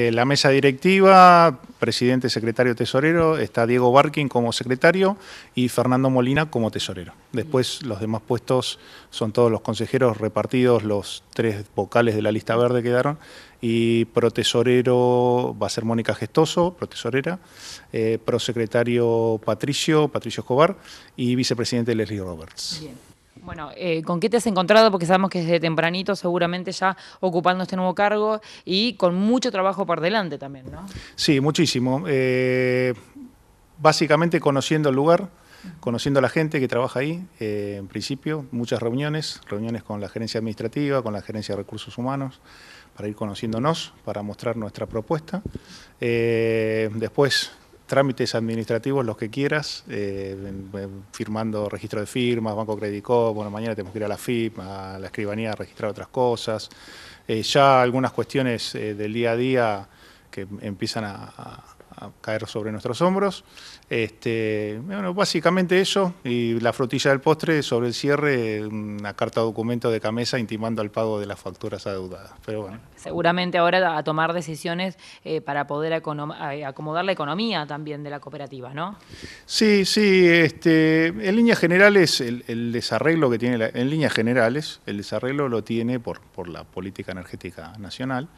Eh, la mesa directiva, presidente, secretario, tesorero, está Diego Barkin como secretario y Fernando Molina como tesorero. Después los demás puestos son todos los consejeros repartidos, los tres vocales de la lista verde quedaron y tesorero va a ser Mónica Gestoso, protesorera, eh, prosecretario Patricio, Patricio Escobar y vicepresidente Leslie Roberts. Bueno, eh, ¿con qué te has encontrado? Porque sabemos que desde tempranito seguramente ya ocupando este nuevo cargo y con mucho trabajo por delante también, ¿no? Sí, muchísimo. Eh, básicamente conociendo el lugar, conociendo a la gente que trabaja ahí, eh, en principio, muchas reuniones, reuniones con la gerencia administrativa, con la gerencia de recursos humanos, para ir conociéndonos, para mostrar nuestra propuesta. después, trámites administrativos, los que quieras, eh, firmando registro de firmas, Banco Crédito, bueno, mañana tenemos que ir a la FIP, a la escribanía a registrar otras cosas, eh, ya algunas cuestiones eh, del día a día que empiezan a caer sobre nuestros hombros. Este, bueno, básicamente eso, y la frutilla del postre sobre el cierre, una carta documento de Camesa intimando al pago de las facturas adeudadas. Pero bueno. Seguramente ahora a tomar decisiones eh, para poder acomodar la economía también de la cooperativa, ¿no? Sí, sí, este, en líneas generales, el, el desarreglo que tiene, en líneas generales, el desarreglo lo tiene por, por la política energética nacional.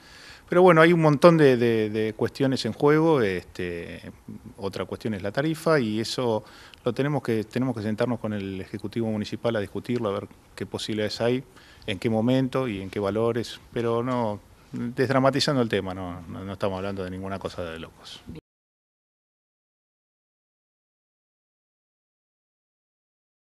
Pero bueno, hay un montón de, cuestiones en juego. Este, este, otra cuestión es la tarifa y eso lo tenemos que, tenemos que sentarnos con el Ejecutivo Municipal a discutirlo, a ver qué posibilidades hay, en qué momento y en qué valores, pero no desdramatizando el tema, no, estamos hablando de ninguna cosa de locos.